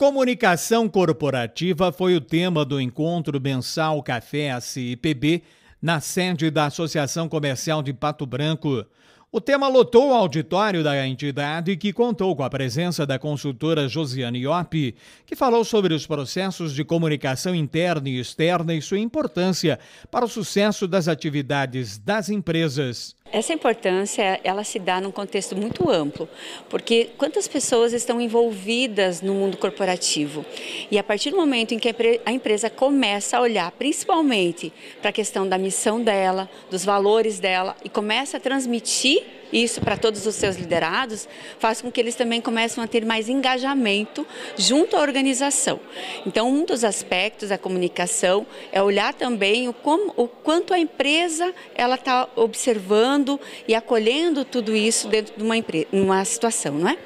Comunicação corporativa foi o tema do encontro mensal Café ACIPB na sede da Associação Comercial de Pato Branco. O tema lotou o auditório da entidade, que contou com a presença da consultora Josiane Iop, que falou sobre os processos de comunicação interna e externa e sua importância para o sucesso das atividades das empresas. Essa importância, ela se dá num contexto muito amplo, porque quantas pessoas estão envolvidas no mundo corporativo? E a partir do momento em que a empresa começa a olhar principalmente para a questão da missão dela, dos valores dela e começa a transmitir isso para todos os seus liderados, faz com que eles também comecem a ter mais engajamento junto à organização. Então, um dos aspectos da comunicação é olhar também o, como, o quanto a empresa ela está observando e acolhendo tudo isso dentro de uma, empresa, uma situação, não é?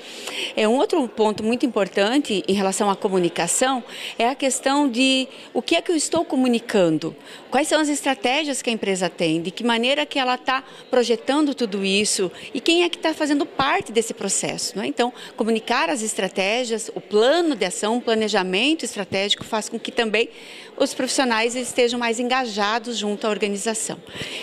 É um outro ponto muito importante em relação à comunicação é a questão de o que é que eu estou comunicando, quais são as estratégias que a empresa tem, de que maneira que ela está projetando tudo isso, e quem é que está fazendo parte desse processo. Né? Então, comunicar as estratégias, o plano de ação, o planejamento estratégico faz com que também os profissionais estejam mais engajados junto à organização.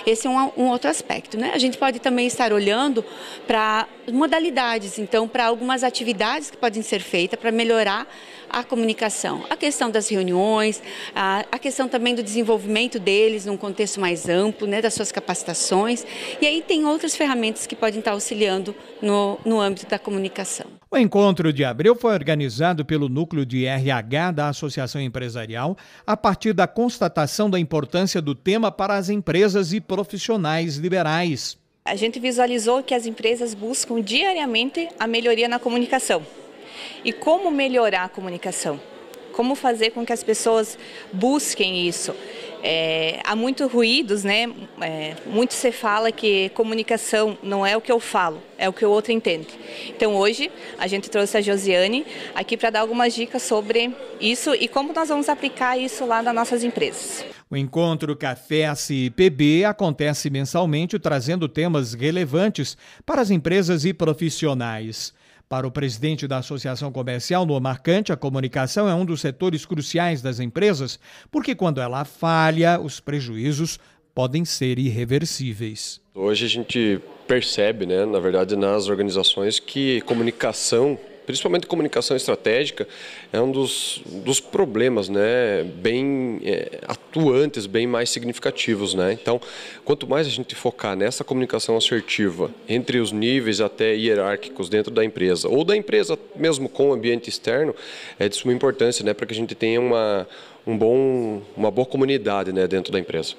Esse é um, um outro aspecto. Né? A gente pode também estar olhando para modalidades, então, para algumas atividades que podem ser feitas para melhorar a comunicação. A questão das reuniões, a, a questão também do desenvolvimento deles num contexto mais amplo, né, das suas capacitações. E aí tem outras ferramentas que podem estar auxiliando no, no âmbito da comunicação. O encontro de abril foi organizado pelo núcleo de RH da Associação Empresarial a partir da constatação da importância do tema para as empresas e profissionais liberais. A gente visualizou que as empresas buscam diariamente a melhoria na comunicação. E como melhorar a comunicação? como fazer com que as pessoas busquem isso. É, há muitos ruídos, né? É, muito se fala que comunicação não é o que eu falo, é o que o outro entende. Então hoje a gente trouxe a Josiane aqui para dar algumas dicas sobre isso e como nós vamos aplicar isso lá nas nossas empresas. O encontro Café SIPB acontece mensalmente, trazendo temas relevantes para as empresas e profissionais. Para o presidente da Associação Comercial, no Marcante, a comunicação é um dos setores cruciais das empresas, porque quando ela falha, os prejuízos podem ser irreversíveis. Hoje a gente percebe, né, na verdade, nas organizações que comunicação principalmente comunicação estratégica, é um dos, dos problemas né, bem é, atuantes, bem mais significativos. Né? Então, quanto mais a gente focar nessa comunicação assertiva, entre os níveis até hierárquicos dentro da empresa, ou da empresa mesmo com o ambiente externo, é de suma importância né, para que a gente tenha uma, um bom, uma boa comunidade né, dentro da empresa.